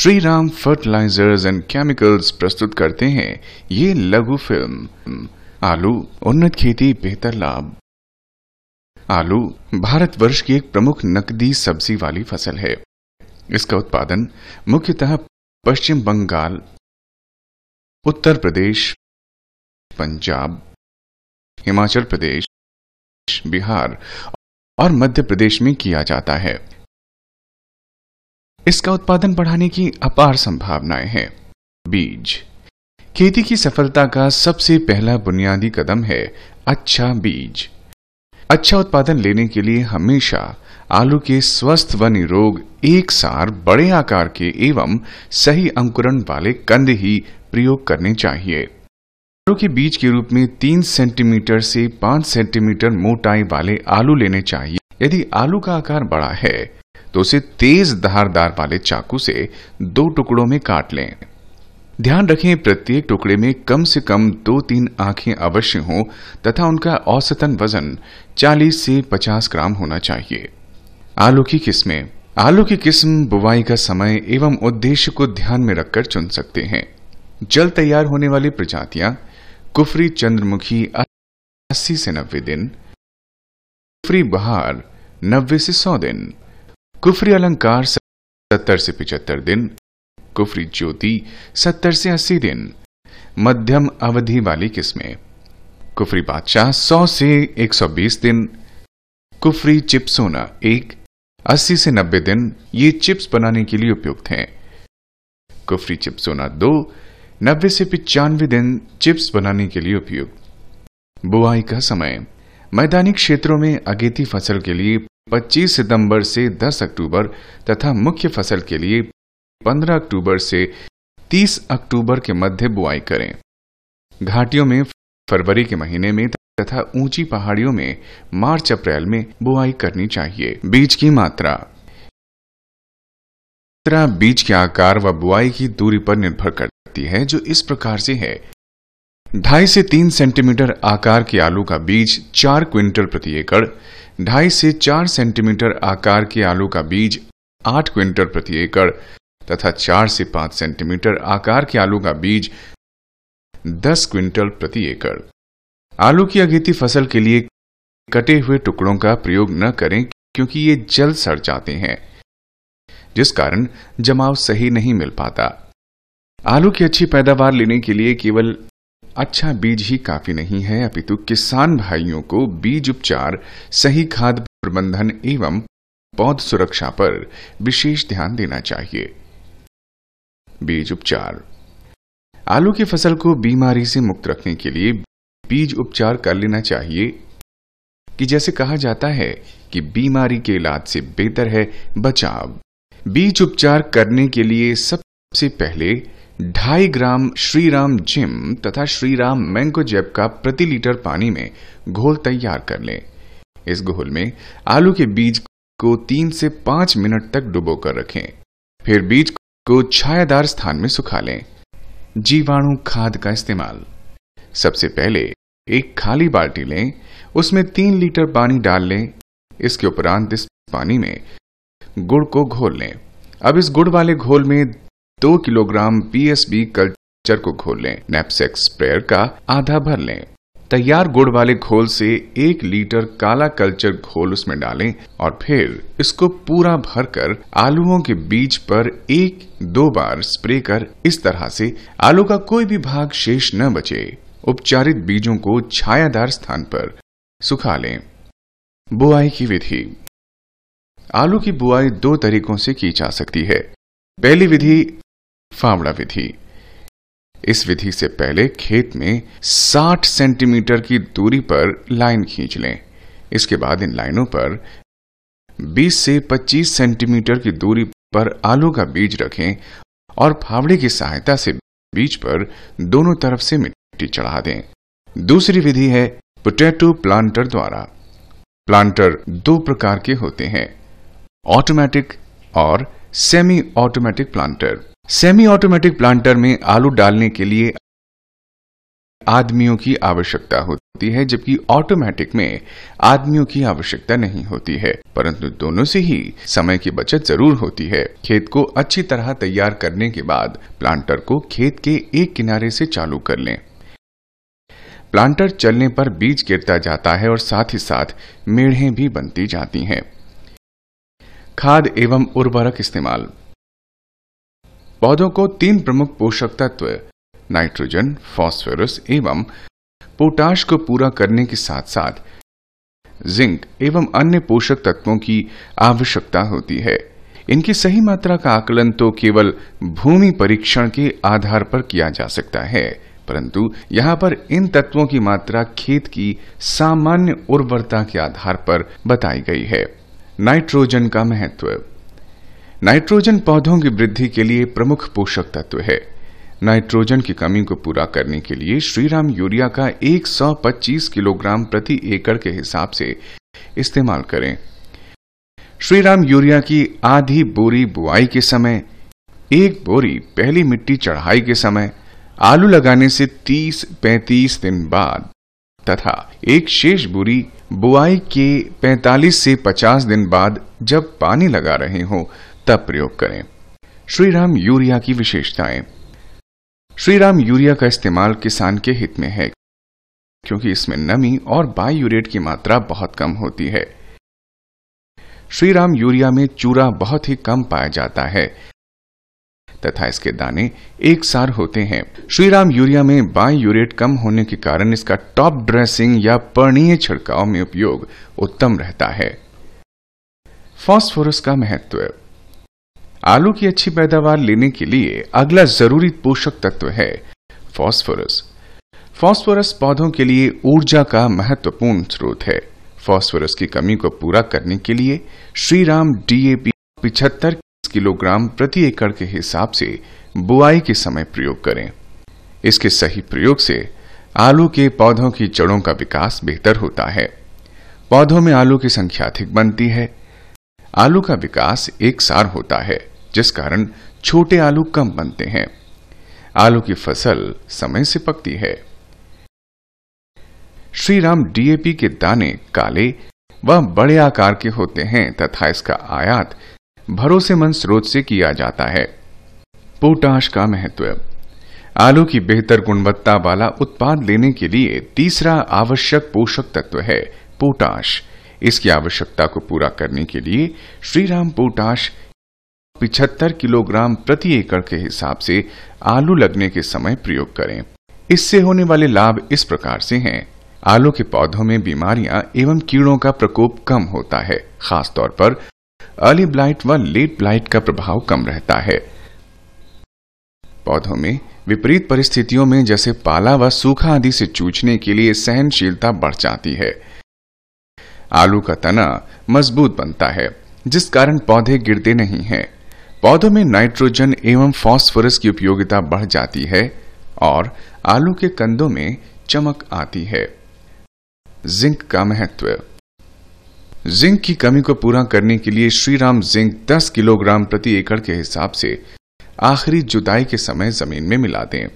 Shri Ram fertilisers and chemicals प्रस्तुत करते हैं ये लघु फिल्म आलू उन्नत खेती बेहतर लाभ आलू भारत वर्ष की एक प्रमुख नकदी सब्जी वाली फसल है इसका उत्पादन मुख्यतः पश्चिम बंगाल उत्तर प्रदेश पंजाब हिमाचल प्रदेश बिहार और मध्य प्रदेश में किया जाता है इसका उत्पादन बढ़ाने की अपार संभावनाएं हैं बीज खेती की सफलता का सबसे पहला बुनियादी कदम है अच्छा बीज अच्छा उत्पादन लेने के लिए हमेशा आलू के स्वस्थ व निरोग एक सार बड़े आकार के एवं सही अंकुरण वाले कंद ही प्रयोग करने चाहिए आलू के बीज के रूप में तीन सेंटीमीटर से पांच सेंटीमीटर मोटाई वाले आलू लेने चाहिए यदि आलू का आकार बड़ा है तो उसे तेज धारदार वाले चाकू से दो टुकड़ों में काट लें ध्यान रखें प्रत्येक टुकड़े में कम से कम दो तीन आंखें अवश्य हों तथा उनका औसतन वजन 40 से 50 ग्राम होना चाहिए आलू की किस्में आलू की किस्म बुवाई का समय एवं उद्देश्य को ध्यान में रखकर चुन सकते हैं जल तैयार होने वाली प्रजातियां कुफरी चंद्रमुखी अस्सी से नब्बे दिन कुफरी बहार नब्बे से सौ दिन कुफरी अलंकार सत्तर से पिछहत्तर दिन कुफरी ज्योति सत्तर से अस्सी दिन मध्यम अवधि वाली किस्में कुफरी बादशाह सौ से एक सौ बीस दिन कुफरी चिप्स होना एक अस्सी से नब्बे दिन ये चिप्स बनाने के लिए उपयुक्त हैं कुफरी चिप्स होना दो नब्बे से पिचानवे दिन चिप्स बनाने के लिए उपयुक्त बुआई का समय मैदानी क्षेत्रों में अगेती फसल के लिए 25 सितंबर से 10 अक्टूबर तथा मुख्य फसल के लिए 15 अक्टूबर से 30 अक्टूबर के मध्य बुआई करें घाटियों में फरवरी के महीने में तथा ऊंची पहाड़ियों में मार्च अप्रैल में बुआई करनी चाहिए बीज की मात्रा मात्रा बीज के आकार व बुआई की दूरी पर निर्भर करती है जो इस प्रकार से है ढाई से तीन सेंटीमीटर आकार के आलू का बीज चार क्विंटल प्रति एकड़ ढाई से चार सेंटीमीटर आकार के आलू का बीज आठ क्विंटल प्रति एकड़ तथा चार से पांच सेंटीमीटर आकार के आलू का बीज दस क्विंटल प्रति एकड़ आलू की अगेती फसल के लिए कटे हुए टुकड़ों का प्रयोग न करें क्योंकि ये जल सड़ जाते हैं जिस कारण जमाव सही नहीं मिल पाता आलू की अच्छी पैदावार लेने के लिए केवल अच्छा बीज ही काफी नहीं है अपितु किसान भाइयों को बीज उपचार सही खाद प्रबंधन एवं पौध सुरक्षा पर विशेष ध्यान देना चाहिए बीज उपचार आलू की फसल को बीमारी से मुक्त रखने के लिए बीज उपचार कर लेना चाहिए कि जैसे कहा जाता है कि बीमारी के इलाज से बेहतर है बचाव बीज उपचार करने के लिए सबसे पहले ढाई ग्राम श्रीराम जिम तथा श्रीराम मैंगो जेब का प्रति लीटर पानी में घोल तैयार कर लें इस घोल में आलू के बीज को तीन से पांच मिनट तक कर रखें फिर बीज को छायादार स्थान में सुखा लें जीवाणु खाद का इस्तेमाल सबसे पहले एक खाली बाल्टी लें उसमें तीन लीटर पानी डाल लें इसके उपरांत इस पानी में गुड़ को घोल लें अब इस गुड़ वाले घोल में दो किलोग्राम पीएसबी कल्चर को घोल लें नेपसेक स्प्रेयर का आधा भर लें तैयार गुड़ वाले घोल से एक लीटर काला कल्चर घोल उसमें डालें और फिर इसको पूरा भरकर आलुओं के बीज पर एक दो बार स्प्रे कर इस तरह से आलू का कोई भी भाग शेष न बचे उपचारित बीजों को छायादार स्थान पर सुखा लें बुआई की विधि आलू की बुआई दो तरीकों से की जा सकती है पहली विधि फावड़ा विधि इस विधि से पहले खेत में 60 सेंटीमीटर की दूरी पर लाइन खींच लें इसके बाद इन लाइनों पर 20 से 25 सेंटीमीटर की दूरी पर आलू का बीज रखें और फावड़े की सहायता से बीज पर दोनों तरफ से मिट्टी चढ़ा दें दूसरी विधि है पोटैटो प्लांटर द्वारा प्लांटर दो प्रकार के होते हैं ऑटोमेटिक और semi automatic planter semi automatic planter में आलू डालने के लिए आदमियों की आवश्यकता होती है जबकि ऑटोमेटिक में आदमियों की आवश्यकता नहीं होती है परंतु दोनों से ही समय की बचत जरूर होती है खेत को अच्छी तरह तैयार करने के बाद प्लांटर को खेत के एक किनारे से चालू कर लें प्लांटर चलने पर बीज गिरता जाता है और साथ ही साथ मेढे भी बनती जाती है खाद एवं उर्वरक इस्तेमाल पौधों को तीन प्रमुख पोषक तत्व नाइट्रोजन फास्फोरस एवं पोटाश को पूरा करने के साथ साथ जिंक एवं अन्य पोषक तत्वों की आवश्यकता होती है इनकी सही मात्रा का आकलन तो केवल भूमि परीक्षण के आधार पर किया जा सकता है परंतु यहाँ पर इन तत्वों की मात्रा खेत की सामान्य उर्वरता के आधार पर बताई गई है नाइट्रोजन का महत्व नाइट्रोजन पौधों की वृद्धि के लिए प्रमुख पोषक तत्व है नाइट्रोजन की कमी को पूरा करने के लिए श्रीराम यूरिया का 125 किलोग्राम प्रति एकड़ के हिसाब से इस्तेमाल करें श्रीराम यूरिया की आधी बोरी बुआई के समय एक बोरी पहली मिट्टी चढ़ाई के समय आलू लगाने से 30-35 दिन बाद तथा एक शेष बोरी बुआई के 45 से 50 दिन बाद जब पानी लगा रहे हों तब प्रयोग करें श्रीराम यूरिया की विशेषताएं श्रीराम यूरिया का इस्तेमाल किसान के हित में है क्योंकि इसमें नमी और बायूरेट की मात्रा बहुत कम होती है श्रीराम यूरिया में चूरा बहुत ही कम पाया जाता है तथा इसके दाने एक सार होते हैं श्रीराम यूरिया में बायूरेट कम होने के कारण इसका टॉप ड्रेसिंग या पर्णीय छिड़काव में उपयोग उत्तम रहता है फॉस्फोरस का महत्व आलू की अच्छी पैदावार लेने के लिए अगला जरूरी पोषक तत्व है फॉस्फोरस फॉस्फोरस पौधों के लिए ऊर्जा का महत्वपूर्ण स्रोत है फॉस्फोरस की कमी को पूरा करने के लिए श्रीराम डीएपी पिछहत्तर किलोग्राम प्रति एकड़ के हिसाब से बुआई के समय प्रयोग करें इसके सही प्रयोग से आलू के पौधों की जड़ों का विकास बेहतर होता है पौधों में आलू की संख्या अधिक बनती है आलू का विकास एक सार होता है जिस कारण छोटे आलू कम बनते हैं आलू की फसल समय से पकती है श्रीराम डीएपी के दाने काले व बड़े आकार के होते हैं तथा इसका आयात भरोसेमंद स्रोत से किया जाता है पोटाश का महत्व आलू की बेहतर गुणवत्ता वाला उत्पाद लेने के लिए तीसरा आवश्यक पोषक तत्व है पोटाश इसकी आवश्यकता को पूरा करने के लिए श्रीराम पोटाश पिछहत्तर किलोग्राम प्रति एकड़ के हिसाब से आलू लगने के समय प्रयोग करें इससे होने वाले लाभ इस प्रकार से हैं आलू के पौधों में बीमारियां एवं कीड़ों का प्रकोप कम होता है खासतौर पर अर्ली ब्लाइट व लेट ब्लाइट का प्रभाव कम रहता है पौधों में विपरीत परिस्थितियों में जैसे पाला व सूखा आदि से चूचने के लिए सहनशीलता बढ़ जाती है आलू का तना मजबूत बनता है जिस कारण पौधे गिरते नहीं हैं पौधों में नाइट्रोजन एवं फास्फोरस की उपयोगिता बढ़ जाती है और आलू के कंदों में चमक आती है जिंक का महत्व जिंक की कमी को पूरा करने के लिए श्रीराम जिंक 10 किलोग्राम प्रति एकड़ के हिसाब से आखिरी जुताई के समय जमीन में मिला दें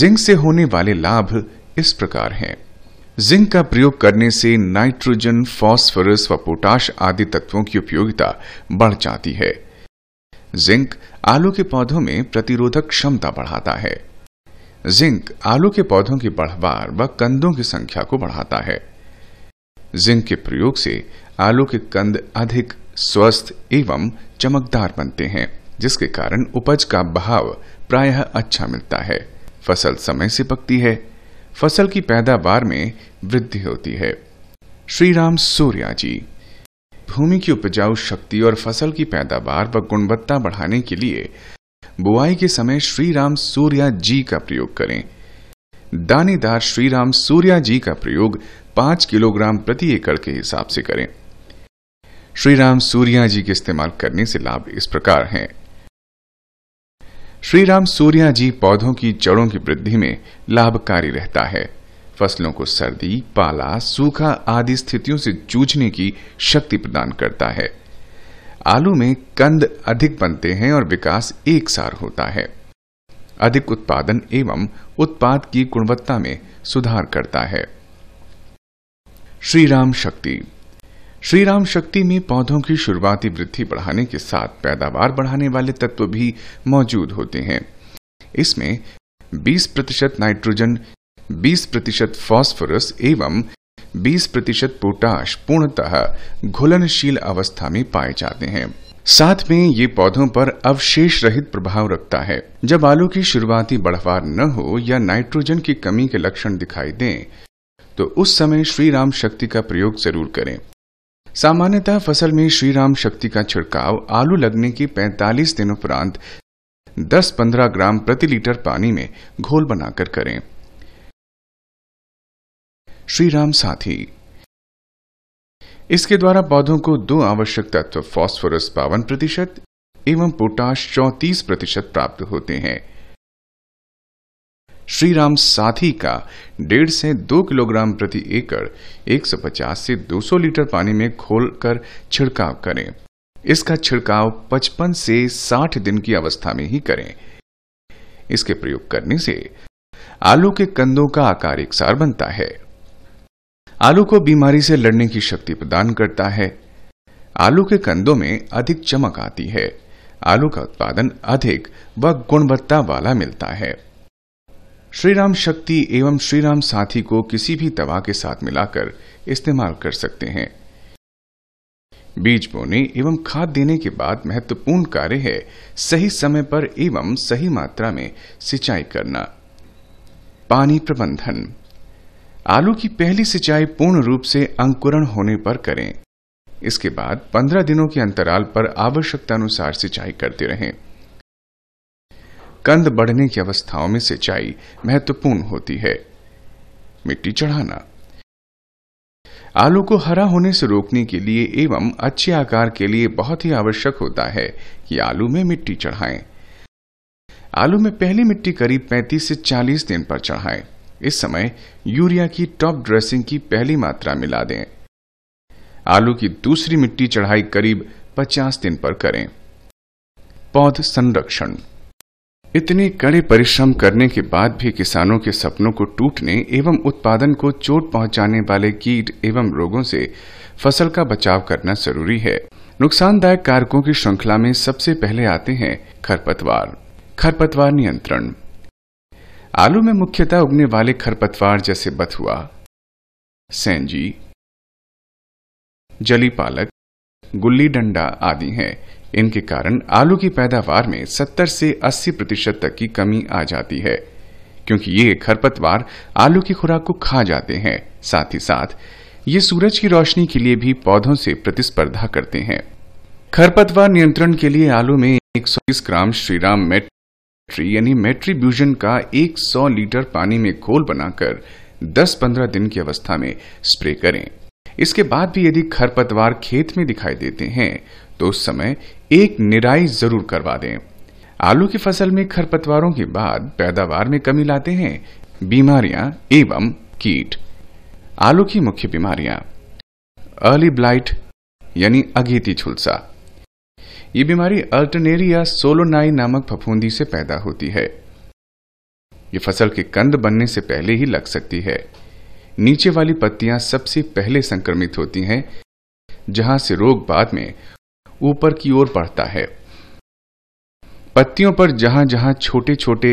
जिंक से होने वाले लाभ इस प्रकार हैं जिंक का प्रयोग करने से नाइट्रोजन फास्फोरस व पोटाश आदि तत्वों की उपयोगिता बढ़ जाती है जिंक आलू के पौधों में प्रतिरोधक क्षमता बढ़ाता है जिंक आलू के पौधों की बढ़वार व कंदों की संख्या को बढ़ाता है जिंक के प्रयोग से आलू के कंद अधिक स्वस्थ एवं चमकदार बनते हैं जिसके कारण उपज का बहाव प्रायः अच्छा मिलता है फसल समय से पकती है फसल की पैदावार में वृद्धि होती है श्री राम सूर्या जी भूमि की उपजाऊ शक्ति और फसल की पैदावार व गुणवत्ता बढ़ाने के लिए बुआई के समय श्री राम सूर्या जी का प्रयोग करें दानेदार श्री राम सूर्या जी का प्रयोग पांच किलोग्राम प्रति एकड़ के हिसाब से करें श्री राम सूर्या जी के इस्तेमाल करने से लाभ इस प्रकार हैं श्री राम सूर्या जी पौधों की जड़ों की वृद्धि में लाभकारी रहता है फसलों को सर्दी पाला सूखा आदि स्थितियों से जूझने की शक्ति प्रदान करता है आलू में कंद अधिक बनते हैं और विकास एक सार होता है अधिक उत्पादन एवं उत्पाद की गुणवत्ता में सुधार करता है श्री राम शक्ति श्री राम शक्ति में पौधों की शुरुआती वृद्धि बढ़ाने के साथ पैदावार बढ़ाने वाले तत्व भी मौजूद होते हैं इसमें 20 प्रतिशत नाइट्रोजन 20 प्रतिशत फॉस्फोरस एवं 20 प्रतिशत पोटाश पूर्णतः घुलनशील अवस्था में पाए जाते हैं साथ में ये पौधों पर अवशेष रहित प्रभाव रखता है जब आलू की शुरुआती बढ़वार न हो या नाइट्रोजन की कमी के लक्षण दिखाई दें तो उस समय श्री राम शक्ति का प्रयोग जरूर करें सामान्यतः फसल में श्री राम शक्ति का छिड़काव आलू लगने के 45 दिन उपरांत 10-15 ग्राम प्रति लीटर पानी में घोल बनाकर करें श्री राम साथी इसके द्वारा पौधों को दो आवश्यक तत्व फॉस्फोरस बावन प्रतिशत एवं पोटाश चौतीस प्रतिशत प्राप्त होते हैं श्रीराम साथी का डेढ़ से दो किलोग्राम प्रति एकड़ 150 से 200 लीटर पानी में कर छिड़काव करें इसका छिड़काव 55 से 60 दिन की अवस्था में ही करें इसके प्रयोग करने से आलू के कंदों का आकार एक सार बनता है आलू को बीमारी से लड़ने की शक्ति प्रदान करता है आलू के कंदों में अधिक चमक आती है आलू का उत्पादन अधिक व गुणवत्ता वाला मिलता है श्रीराम शक्ति एवं श्रीराम साथी को किसी भी दवा के साथ मिलाकर इस्तेमाल कर सकते हैं बीज बोने एवं खाद देने के बाद महत्वपूर्ण कार्य है सही समय पर एवं सही मात्रा में सिंचाई करना पानी प्रबंधन आलू की पहली सिंचाई पूर्ण रूप से अंकुरण होने पर करें इसके बाद 15 दिनों के अंतराल पर आवश्यकतानुसार सिंचाई करते रहें कंद बढ़ने की अवस्थाओं में सिंचाई महत्वपूर्ण होती है मिट्टी चढ़ाना आलू को हरा होने से रोकने के लिए एवं अच्छे आकार के लिए बहुत ही आवश्यक होता है कि आलू में मिट्टी चढ़ाएं। आलू में पहली मिट्टी करीब 35 से 40 दिन पर चढ़ाएं। इस समय यूरिया की टॉप ड्रेसिंग की पहली मात्रा मिला दें आलू की दूसरी मिट्टी चढ़ाई करीब 50 दिन पर करें पौध संरक्षण इतने कड़े परिश्रम करने के बाद भी किसानों के सपनों को टूटने एवं उत्पादन को चोट पहुंचाने वाले कीट एवं रोगों से फसल का बचाव करना जरूरी है नुकसानदायक कारकों की श्रृंखला में सबसे पहले आते हैं खरपतवार खरपतवार नियंत्रण आलू में मुख्यतः उगने वाले खरपतवार जैसे बथुआ सेंजी जली पालक गुल्ली डंडा आदि हैं इनके कारण आलू की पैदावार में 70 से 80 प्रतिशत तक की कमी आ जाती है क्योंकि ये खरपतवार आलू की खुराक को खा जाते हैं साथ ही साथ ये सूरज की रोशनी के लिए भी पौधों से प्रतिस्पर्धा करते हैं खरपतवार नियंत्रण के लिए आलू में 120 ग्राम श्रीराम मेट्री यानी मेट्रीब्यूजन का 100 लीटर पानी में घोल बनाकर 10-15 दिन की अवस्था में स्प्रे करें इसके बाद भी यदि खरपतवार खेत में दिखाई देते हैं तो उस समय एक निराई जरूर करवा दें आलू की फसल में खरपतवारों के बाद पैदावार में कमी लाते हैं बीमारियां एवं कीट आलू की मुख्य बीमारियां अर्ली ब्लाइट यानी अगेती झुलसा ये बीमारी अल्टरनेरी या सोलोनाई नामक फफूंदी से पैदा होती है ये फसल के कंद बनने से पहले ही लग सकती है नीचे वाली पत्तियां सबसे पहले संक्रमित होती हैं जहां से रोग बाद में ऊपर की ओर बढ़ता है पत्तियों पर जहां जहां छोटे छोटे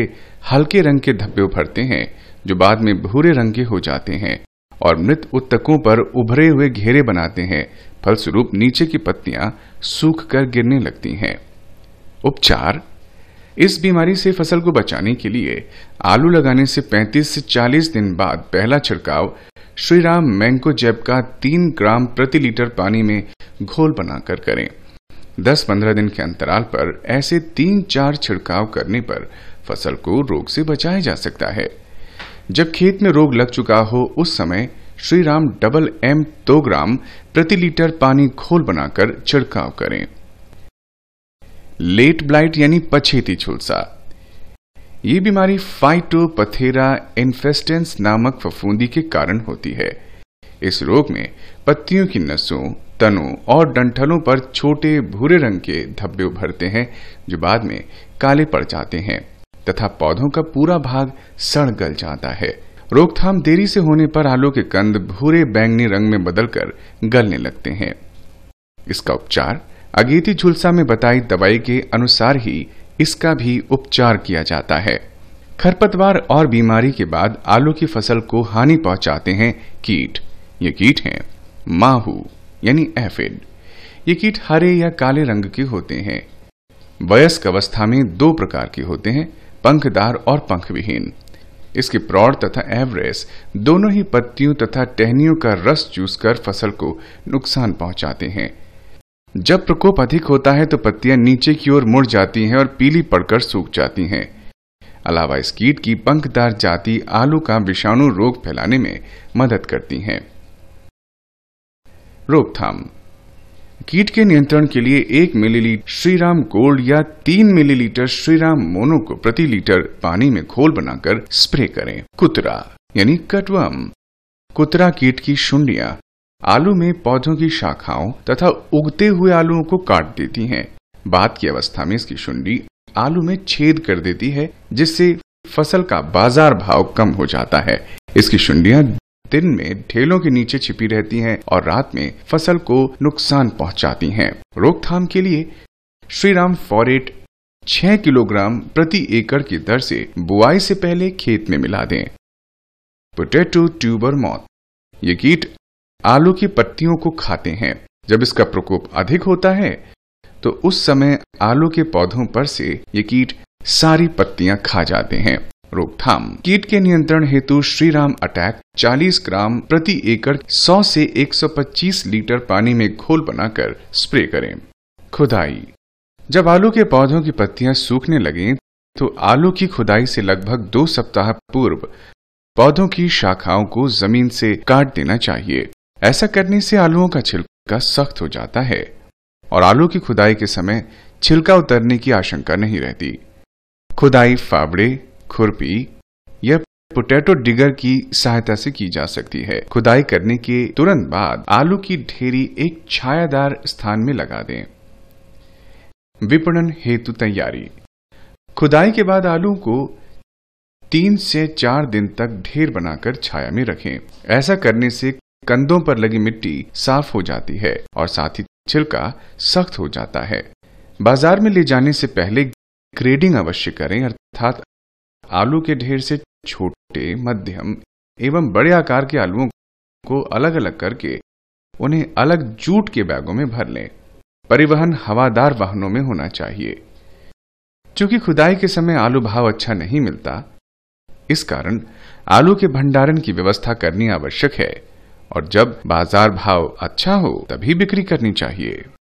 हल्के रंग के धब्बे उभरते हैं जो बाद में भूरे रंग के हो जाते हैं और मृत उत्तकों पर उभरे हुए घेरे बनाते हैं फलस्वरूप नीचे की पत्तियां सूख कर गिरने लगती हैं उपचार इस बीमारी से फसल को बचाने के लिए आलू लगाने से 35 से 40 दिन बाद पहला छिड़काव श्रीराम मैंको जैब का 3 ग्राम प्रति लीटर पानी में घोल बनाकर करें 10-15 दिन के अंतराल पर ऐसे तीन चार छिड़काव करने पर फसल को रोग से बचाया जा सकता है जब खेत में रोग लग चुका हो उस समय श्रीराम डबल एम दो ग्राम प्रति लीटर पानी घोल बनाकर छिड़काव करें लेट ब्लाइट यानी पछेती झुलसा ये बीमारी फाइटोपथेरा इन्फेस्टेंस नामक फफूंदी के कारण होती है इस रोग में पत्तियों की नसों तनों और डंठलों पर छोटे भूरे रंग के धब्बे उभरते हैं जो बाद में काले पड़ जाते हैं तथा पौधों का पूरा भाग सड़ गल जाता है रोकथाम देरी से होने पर आलू के कंद भूरे बैंगनी रंग में बदलकर गलने लगते हैं इसका उपचार अगेती झुलसा में बताई दवाई के अनुसार ही इसका भी उपचार किया जाता है खरपतवार और बीमारी के बाद आलू की फसल को हानि पहुंचाते हैं कीट ये कीट हैं माहू यानी एफिड ये कीट हरे या काले रंग के होते हैं वयस्क अवस्था में दो प्रकार के होते हैं पंखदार और पंखविहीन इसके प्रौढ़ तथा एवरेस दोनों ही पत्तियों तथा टहनियों का रस चूसकर फसल को नुकसान पहुंचाते हैं जब प्रकोप अधिक होता है तो पत्तियां नीचे की ओर मुड़ जाती हैं और पीली पड़कर सूख जाती हैं अलावा इस कीट की पंखदार जाति आलू का विषाणु रोग फैलाने में मदद करती है रोकथाम कीट के नियंत्रण के लिए एक मिलीलीटर श्रीराम गोल्ड या तीन मिलीलीटर श्रीराम मोनो को प्रति लीटर पानी में घोल बनाकर स्प्रे करें कुतरा यानी कटवम कुतरा कीट की शुंडियां आलू में पौधों की शाखाओं तथा उगते हुए आलुओं को काट देती हैं। बाद की अवस्था में इसकी शुंडी आलू में छेद कर देती है जिससे फसल का बाजार भाव कम हो जाता है इसकी शुंडियां दिन में ढेलों के नीचे छिपी रहती हैं और रात में फसल को नुकसान पहुंचाती हैं। रोकथाम के लिए श्रीराम फॉरेट 6 किलोग्राम प्रति एकड़ की दर से बुआई से पहले खेत में मिला दें पोटैटो ट्यूबर मॉथ ये कीट आलू की पत्तियों को खाते हैं जब इसका प्रकोप अधिक होता है तो उस समय आलू के पौधों पर से ये कीट सारी पत्तियां खा जाते हैं रोकथाम कीट के नियंत्रण हेतु श्रीराम अटैक 40 ग्राम प्रति एकड़ 100 से 125 लीटर पानी में घोल बनाकर स्प्रे करें खुदाई जब आलू के पौधों की पत्तियां सूखने लगें तो आलू की खुदाई से लगभग दो सप्ताह पूर्व पौधों की शाखाओं को जमीन से काट देना चाहिए ऐसा करने से आलुओं का छिलका सख्त हो जाता है और आलू की खुदाई के समय छिलका उतरने की आशंका नहीं रहती खुदाई फावड़े खुरपी या पोटैटो डिगर की सहायता से की जा सकती है खुदाई करने के तुरंत बाद आलू की ढेरी एक छायादार स्थान में लगा दें विपणन हेतु तैयारी खुदाई के बाद आलू को तीन से चार दिन तक ढेर बनाकर छाया में रखें ऐसा करने से कंधों पर लगी मिट्टी साफ हो जाती है और साथ ही छिलका सख्त हो जाता है बाजार में ले जाने से पहले ग्रेडिंग अवश्य करें अर्थात आलू के ढेर से छोटे मध्यम एवं बड़े आकार के आलुओं को अलग अलग करके उन्हें अलग जूट के बैगों में भर लें परिवहन हवादार वाहनों में होना चाहिए चूंकि खुदाई के समय आलू भाव अच्छा नहीं मिलता इस कारण आलू के भंडारण की व्यवस्था करनी आवश्यक है और जब बाजार भाव अच्छा हो तभी बिक्री करनी चाहिए